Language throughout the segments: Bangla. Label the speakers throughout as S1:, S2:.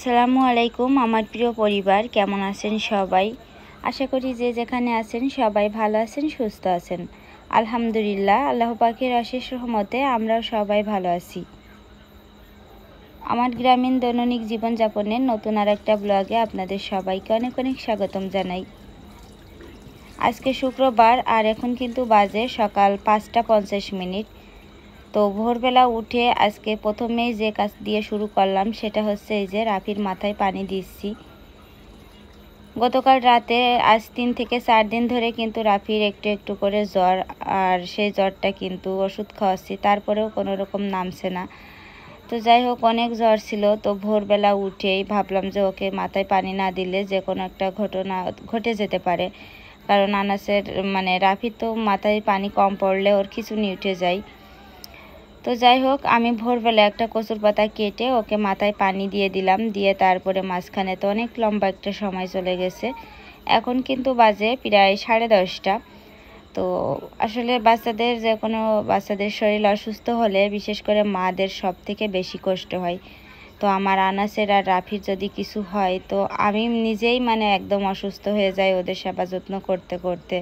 S1: আসসালামু আলাইকুম আমার প্রিয় পরিবার কেমন আছেন সবাই আশা করি যে যেখানে আছেন সবাই ভালো আছেন সুস্থ আছেন আলহামদুলিল্লাহ আল্লাহ পাখির অশেষ রহমতে আমরা সবাই ভালো আছি আমার গ্রামীণ দৈনিক জীবনযাপনের নতুন আর একটা ব্লগে আপনাদের সবাইকে অনেক অনেক স্বাগতম জানাই আজকে শুক্রবার আর এখন কিন্তু বাজে সকাল পাঁচটা পঞ্চাশ মিনিট তো ভোরবেলা উঠে আজকে প্রথমেই যে কাজ দিয়ে শুরু করলাম সেটা হচ্ছে এই যে রাফির মাথায় পানি দিচ্ছি গতকাল রাতে আজ তিন থেকে চার দিন ধরে কিন্তু রাফির একটু একটু করে জ্বর আর সেই জ্বরটা কিন্তু ওষুধ খাওয়াচ্ছি তারপরেও কোনো রকম নামছে না তো যাই হোক অনেক জ্বর ছিল তো ভোরবেলা উঠেই ভাবলাম যে ওকে মাথায় পানি না দিলে যে কোনো একটা ঘটনা ঘটে যেতে পারে কারণ আনাসের মানে রাফি তো মাথায় পানি কম পড়লে ওর খিচুনি উঠে যায় তো যাই হোক আমি ভোরবেলা একটা কচুর পাতা কেটে ওকে মাথায় পানি দিয়ে দিলাম দিয়ে তারপরে মাঝখানে তো অনেক লম্বা একটা সময় চলে গেছে এখন কিন্তু বাজে প্রায় সাড়ে দশটা তো আসলে বাচ্চাদের যে কোনো বাচ্চাদের শরীর অসুস্থ হলে বিশেষ করে মাদের সব থেকে বেশি কষ্ট হয় তো আমার আনাসের আর রাফির যদি কিছু হয় তো আমি নিজেই মানে একদম অসুস্থ হয়ে যাই ওদের সেবা যত্ন করতে করতে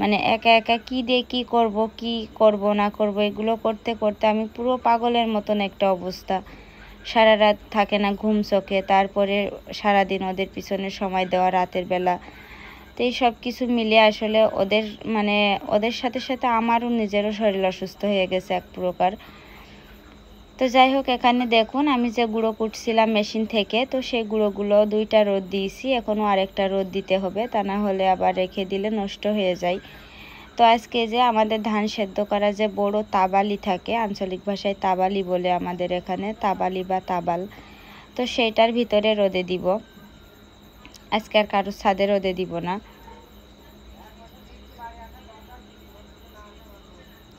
S1: মানে একা একা কি দিয়ে কি করবো কি করবো না করবো এগুলো করতে করতে আমি পুরো পাগলের মতন একটা অবস্থা সারা রাত থাকে না ঘুম চোখে তারপরে সারাদিন ওদের পিছনে সময় দেওয়া রাতের বেলা তো এই সব কিছু মিলে আসলে ওদের মানে ওদের সাথে সাথে আমারও নিজেরও শরীর অসুস্থ হয়ে গেছে এক প্রকার তো যাই হোক এখানে দেখুন আমি যে গুঁড়ো কুটছিলাম মেশিন থেকে তো সেই গুঁড়োগুলো দুইটা রোদ দিয়েছি এখনও আরেকটা রোদ দিতে হবে তা না হলে আবার রেখে দিলে নষ্ট হয়ে যায় তো আজকে যে আমাদের ধান সেদ্ধ করা যে বড় তাবালি থাকে আঞ্চলিক ভাষায় তাবালি বলে আমাদের এখানে তাবালি বা তাবাল তো সেইটার ভিতরে রোদে দিব আজকে আর কারোর ছাদে রোদে দিব না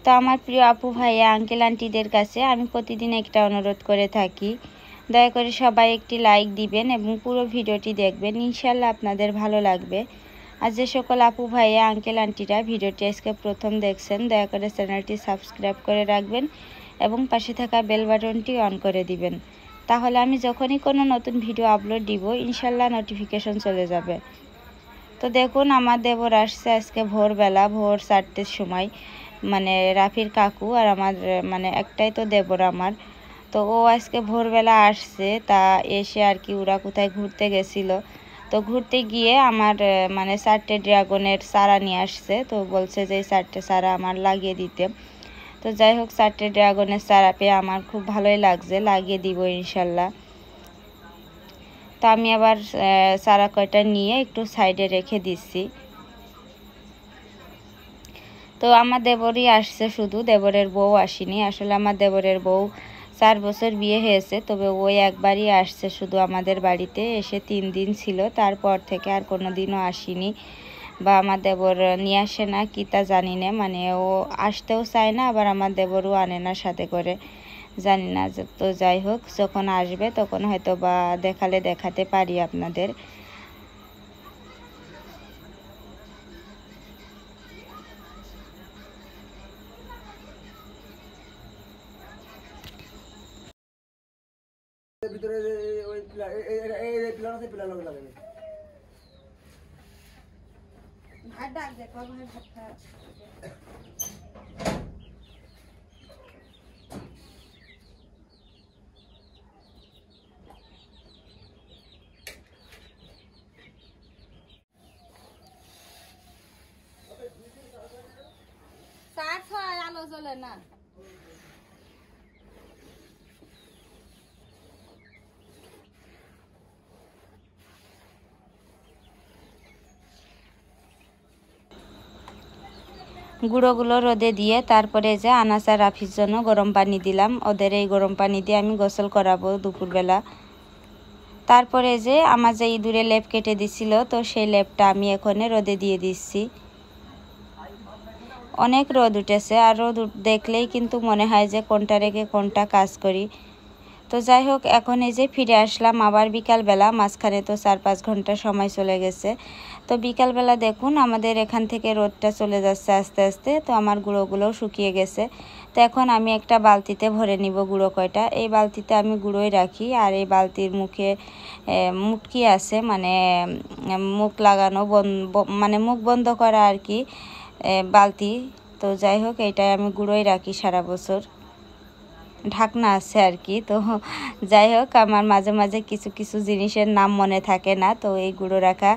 S1: তো আমার প্রিয় আপু ভাইয়া আঙ্কেল আন্টিদের কাছে আমি প্রতিদিন একটা অনুরোধ করে থাকি দয়া করে সবাই একটি লাইক দিবেন এবং পুরো ভিডিওটি দেখবেন ইনশাল্লাহ আপনাদের ভালো লাগবে আর যে সকল আপু ভাইয়া আঙ্কেল আন্টিরা ভিডিওটি আজকে প্রথম দেখছেন দয়া করে চ্যানেলটি সাবস্ক্রাইব করে রাখবেন এবং পাশে থাকা বেল বাটনটি অন করে দিবেন তাহলে আমি যখনই কোনো নতুন ভিডিও আপলোড দিব ইনশাল্লাহ নোটিফিকেশন চলে যাবে তো দেখুন আমার দেবর আসছে আজকে ভোরবেলা ভোর চারটের সময় মানে রাফির কাকু আর আমার মানে একটাই তো দেবর আমার তো ও আজকে ভোরবেলা আসছে তা এসে আর কি ওরা কোথায় ঘুরতে গেছিল তো ঘুরতে গিয়ে আমার মানে চারটে ড্রাগনের সারা নিয়ে আসছে তো বলছে যে এই চারটে সারা আমার লাগিয়ে দিতে তো যাই হোক চারটে ড্রাগনের সারা পেয়ে আমার খুব ভালোই লাগছে লাগিয়ে দিব ইনশাল্লাহ তো আমি আবার সারা কয়টা নিয়ে একটু সাইডে রেখে দিচ্ছি তো আমার দেবরই আসছে শুধু দেবরের বউ আসেনি আসলে আমার দেবরের বউ চার বছর বিয়ে হয়েছে তবে ওই একবারই আসছে শুধু আমাদের বাড়িতে এসে তিন দিন ছিল তারপর থেকে আর কোনো দিনও আসেনি বা আমার দেবর নিয়ে আসে না কি তা জানি না মানে ও আসতেও চায় না আবার আমার দেবরও আনে না সাথে করে জানি না তো যাই হোক যখন আসবে তখন হয়তো বা দেখালে দেখাতে পারি আপনাদের ভিতরে ওই এই পিলার আছে পিলার লগে লাগাবে আলো জ্বলে না গুঁড়োগুলো রোদে দিয়ে তারপরে যে আনাসা রাফির জন্য গরম পানি দিলাম ওদের এই গরম পানি দিয়ে আমি গোসল করাবো দুপুরবেলা তারপরে যে আমার যে ইঁদুরে লেপ কেটে দিছিল তো সেই লেপটা আমি এখনে রোদে দিয়ে দিচ্ছি অনেক রোদ উঠেছে আর রোদ দেখলেই কিন্তু মনে হয় যে কোনটা রেখে কোনটা কাজ করি তো যাই হোক এখন এই যে ফিরে আসলাম আবার বিকালবেলা মাঝখানে তো চার পাঁচ ঘন্টা সময় চলে গেছে তো বিকালবেলা দেখুন আমাদের এখান থেকে রোদটা চলে যাচ্ছে আস্তে আস্তে তো আমার গুঁড়োগুলোও শুকিয়ে গেছে তো এখন আমি একটা বালতিতে ভরে নিব গুঁড়ো কয়টা এই বালতিতে আমি গুঁড়োই রাখি আর এই বালতির মুখে মুটকি আছে মানে মুখ লাগানো মানে মুখ বন্ধ করা আর কি বালতি তো যাই হোক এটাই আমি গুঁড়োই রাখি সারা বছর ঢাকনা আছে আর কি তো যাই হোক আমার মাঝে মাঝে কিছু কিছু জিনিসের নাম মনে থাকে না তো এই গুঁড়ো রাখা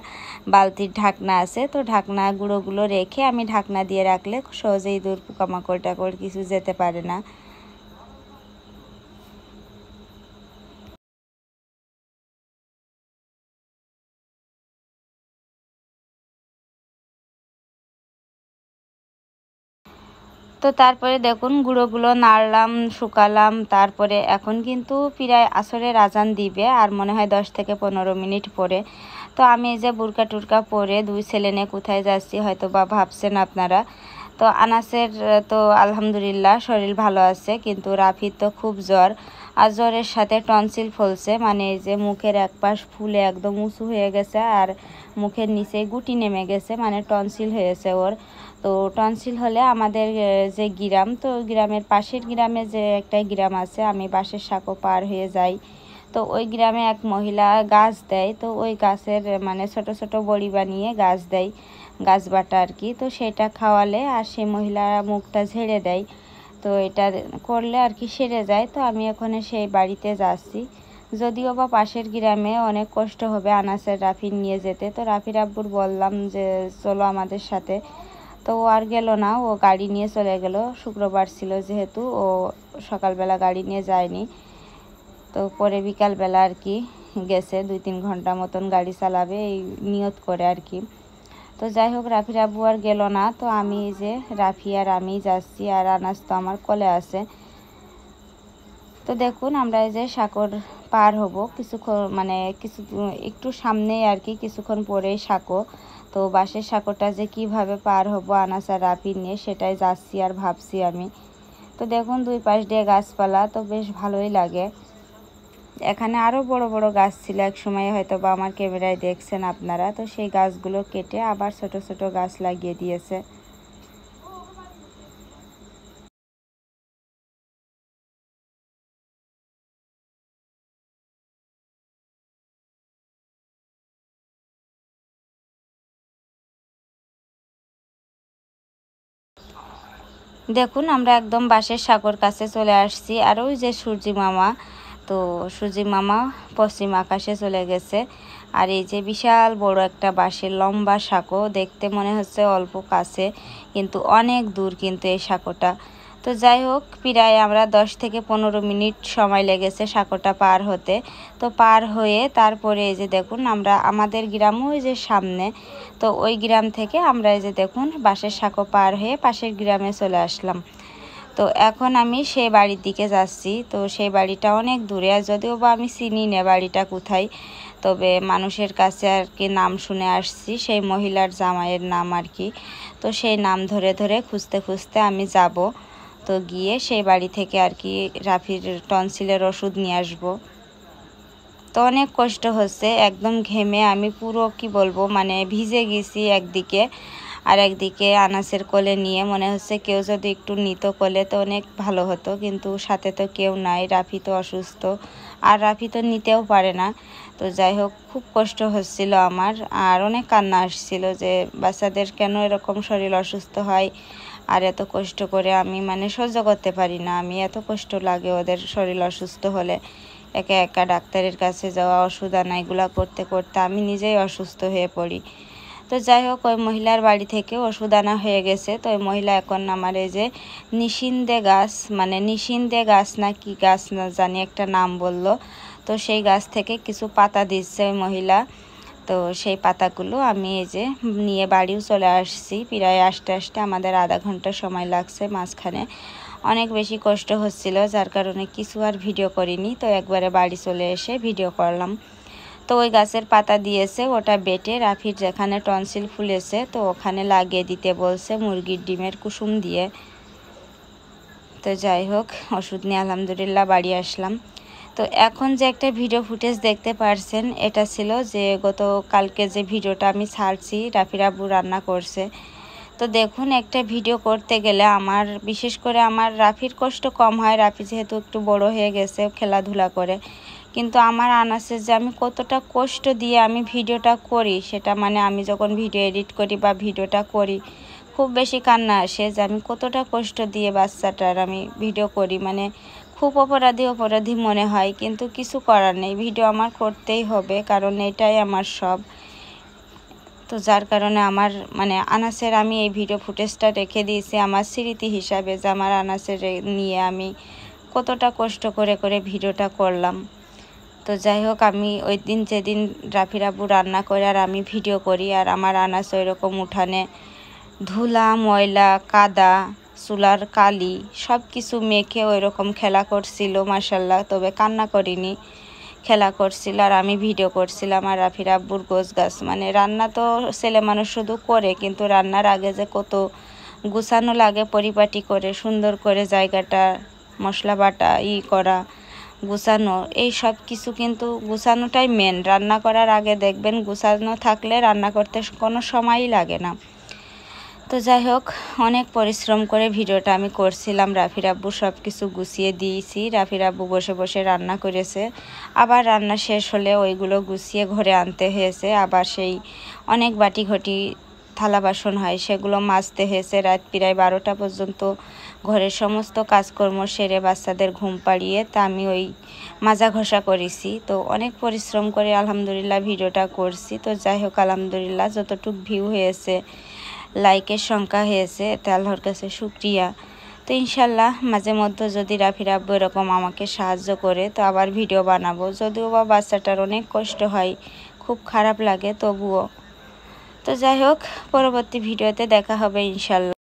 S1: বালতির ঢাকনা আছে তো ঢাকনা গুঁড়োগুলো রেখে আমি ঢাকনা দিয়ে রাখলে সহজেই দূর পোকামাকড় টাকড় কিছু যেতে পারে না তো তারপরে দেখুন গুঁড়োগুলো নাড়লাম শুকালাম তারপরে এখন কিন্তু প্রায় আসরের আজান দিবে আর মনে হয় দশ থেকে পনেরো মিনিট পরে তো আমি এই যে বুরকা টুরকা পরে দুই ছেলে নিয়ে কোথায় যাচ্ছি হয়তো বা ভাবছেন আপনারা তো আনাসের তো আলহামদুলিল্লাহ শরীর ভালো আছে কিন্তু রাফির তো খুব জ্বর আর জ্বরের সাথে টনসিল ফলছে মানে এই যে মুখের এক পাশ ফুলে একদম উঁচু হয়ে গেছে আর মুখের নিচে গুটি নেমে গেছে মানে টনসিল হয়েছে ওর তো টনসিল হলে আমাদের যে গ্রাম তো গ্রামের পাশের গ্রামে যে একটা গ্রাম আছে আমি বাঁশের সাঁকো পার হয়ে যাই তো ওই গ্রামে এক মহিলা গাছ দেয় তো ওই গাছের মানে ছোট ছোট বড়ি বানিয়ে গাছ দেয় গাছ বাটা আর কি তো সেটা খাওয়ালে আর সেই মহিলারা মুখটা ঝেড়ে দেয় তো এটা করলে আর কি সেরে যায় তো আমি এখন সেই বাড়িতে যাচ্ছি যদিও বা পাশের গ্রামে অনেক কষ্ট হবে আনাসের রাফির নিয়ে যেতে তো রাফির আব্বুর বললাম যে চলো আমাদের সাথে তো ও আর গেল না ও গাড়ি নিয়ে চলে গেল শুক্রবার ছিল যেহেতু ও সকালবেলা গাড়ি নিয়ে যায়নি তো পরে বিকালবেলা আর কি গেছে দুই তিন ঘন্টা মতন গাড়ি চালাবে এই নিয়ত করে আর কি তো যাই হোক রাফি আবু আর গেল না তো আমি যে রাফি আর আমি যাচ্ছি আর আনাজ তো আমার কলে আছে তো দেখুন আমরা এই যে সাঁকর পার হব কিছুক্ষণ মানে কিছু একটু সামনেই আর কি কিছুক্ষণ পরেই সাঁকো তো বাঁশের সাঁকোটা যে কিভাবে পার হবো আনাসার রাফি নিয়ে সেটাই যাচ্ছি আর ভাবছি আমি তো দেখুন দুই পাশ দিয়ে গাছপালা তো বেশ ভালোই লাগে এখানে আরও বড় বড় গাছ ছিল এক সময় হয়তো বা আমার ক্যামেরায় দেখছেন আপনারা তো সেই গাছগুলো কেটে আবার ছোট ছোট গাছ লাগিয়ে দিয়েছে দেখুন আমরা একদম বাঁশের সাগর কাছে চলে আসছি আর ওই যে সূর্যি মামা তো সূর্যি মামা পশ্চিম আকাশে চলে গেছে আর এই যে বিশাল বড় একটা বাঁশের লম্বা সাঁকো দেখতে মনে হচ্ছে অল্প কাছে কিন্তু অনেক দূর কিন্তু এই সাঁকোটা তো যাই হোক প্রায় আমরা 10 থেকে পনেরো মিনিট সময় লেগেছে সাঁকোটা পার হতে তো পার হয়ে তারপরে এই যে দেখুন আমরা আমাদের গ্রামও ওই যে সামনে তো ওই গ্রাম থেকে আমরা এই যে দেখুন বাসের সাঁকো পার হয়ে পাশের গ্রামে চলে আসলাম তো এখন আমি সেই বাড়ির দিকে যাচ্ছি তো সেই বাড়িটা অনেক দূরে আর যদিও বা আমি চিনি না বাড়িটা কোথায় তবে মানুষের কাছে আর কি নাম শুনে আসছি সেই মহিলার জামাইয়ের নাম আর কি তো সেই নাম ধরে ধরে খুঁজতে খুঁজতে আমি যাব তো গিয়ে সেই বাড়ি থেকে আর কি রাফির টনসিলের ওষুধ নিয়ে আসব তো অনেক কষ্ট হচ্ছে একদম ঘেমে আমি পুরো কি বলবো মানে ভিজে গেছি একদিকে আর একদিকে আনাসের কোলে নিয়ে মনে হচ্ছে কেউ যদি একটু নিত কোলে তো অনেক ভালো হতো কিন্তু সাথে তো কেউ নাই রাফি তো অসুস্থ আর রাফি তো নিতেও পারে না তো যাই হোক খুব কষ্ট হচ্ছিল আমার আর অনেক কান্না আসছিল যে বাচ্চাদের কেন এরকম শরীর অসুস্থ হয় আর এত কষ্ট করে আমি মানে সহ্য করতে পারি না আমি এত কষ্ট লাগে ওদের শরীর অসুস্থ হলে একা একা ডাক্তারের কাছে যাওয়া ওষুধ আনা এগুলো করতে করতে আমি নিজেই অসুস্থ হয়ে পড়ি তো যাই হোক ওই মহিলার বাড়ি থেকে ওষুধ আনা হয়ে গেছে তো ওই মহিলা এখন আমার এই যে নিশিন্দে গাছ মানে নিশিন্দে গাছ না কি গাছ না জানি একটা নাম বলল তো সেই গাছ থেকে কিছু পাতা দিচ্ছে ওই মহিলা তো সেই পাতাগুলো আমি এই যে নিয়ে বাড়িও চলে আসছি প্রায় আসতে আসতে আমাদের আধা ঘন্টা সময় লাগছে মাঝখানে অনেক বেশি কষ্ট হচ্ছিল যার কারণে কিছু আর ভিডিও করিনি তো একবারে বাড়ি চলে এসে ভিডিও করলাম তো ওই গাছের পাতা দিয়েছে ওটা বেটে রাফির যেখানে টনসিল ফুলেছে তো ওখানে লাগিয়ে দিতে বলছে মুরগির ডিমের কুসুম দিয়ে তো যাই হোক ওষুধ নিয়ে আলহামদুলিল্লাহ বাড়ি আসলাম তো এখন যে একটা ভিডিও ফুটেজ দেখতে পারছেন এটা ছিল যে গত কালকে যে ভিডিওটা আমি ছাড়ছি রাফির আবু রান্না করছে তো দেখুন একটা ভিডিও করতে গেলে আমার বিশেষ করে আমার রাফির কষ্ট কম হয় রাফি যেহেতু একটু বড় হয়ে গেছে খেলাধুলা করে কিন্তু আমার আনাসে যে আমি কতটা কষ্ট দিয়ে আমি ভিডিওটা করি সেটা মানে আমি যখন ভিডিও এডিট করি বা ভিডিওটা করি খুব বেশি কান্না আসে যে আমি কতটা কষ্ট দিয়ে বাচ্চাটার আমি ভিডিও করি মানে খুব অপরাধী অপরাধী মনে হয় কিন্তু কিছু করার নেই ভিডিও আমার করতেই হবে কারণ এটাই আমার সব তো যার কারণে আমার মানে আনাসের আমি এই ভিডিও ফুটেজটা রেখে দিয়েছি আমার স্মৃতি হিসাবে যে আমার আনাসের নিয়ে আমি কতটা কষ্ট করে করে ভিডিওটা করলাম তো যাই হোক আমি ওই দিন যেদিন রাফির আবু রান্না করে আর আমি ভিডিও করি আর আমার আনাস ওই রকম উঠানে ধুলা ময়লা কাদা চুলার কালি সব কিছু মেখে ওই রকম খেলা করছিল মার্শাল্লাহ তবে কান্না করিনি খেলা করছিল আর আমি ভিডিও করছিলাম আর রাফির আব্বুর গোছ গাছ মানে রান্না তো ছেলে মানুষ শুধু করে কিন্তু রান্নার আগে যে কত গুছানো লাগে পরিপাটি করে সুন্দর করে জায়গাটা মশলা বাটা ই করা গুছানো এই সব কিছু কিন্তু গুছানোটাই মেন রান্না করার আগে দেখবেন গুছানো থাকলে রান্না করতে কোনো সময়ই লাগে না তো যাই হোক অনেক পরিশ্রম করে ভিডিওটা আমি করছিলাম রাফির আব্বু সব কিছু গুছিয়ে দিয়েছি রাফির আব্বু বসে বসে রান্না করেছে আবার রান্না শেষ হলে ওইগুলো গুছিয়ে ঘরে আনতে হয়েছে আবার সেই অনেক বাটি ঘটি থালা বাসন হয় সেগুলো মাজতে হয়েছে রাত প্রায় বারোটা পর্যন্ত ঘরের সমস্ত কাজকর্ম সেরে বাচ্চাদের ঘুম পাড়িয়ে তা আমি ওই মাজা ঘষা করেছি তো অনেক পরিশ্রম করে আলহামদুলিল্লাহ ভিডিওটা করছি তো যাই হোক আলহামদুলিল্লাহ যতটুক ভিউ হয়েছে লাইকের সংখ্যা হয়েছে এতে আল্লাহর কাছে সুক্রিয়া তো ইনশাল্লাহ মাঝে মধ্যে যদি রাফি রাব্বু এরকম আমাকে সাহায্য করে তো আবার ভিডিও বানাবো যদিও বা বাচ্চাটার অনেক কষ্ট হয় খুব খারাপ লাগে তবুও তো যাই হোক পরবর্তী ভিডিওতে দেখা হবে ইনশাল্লাহ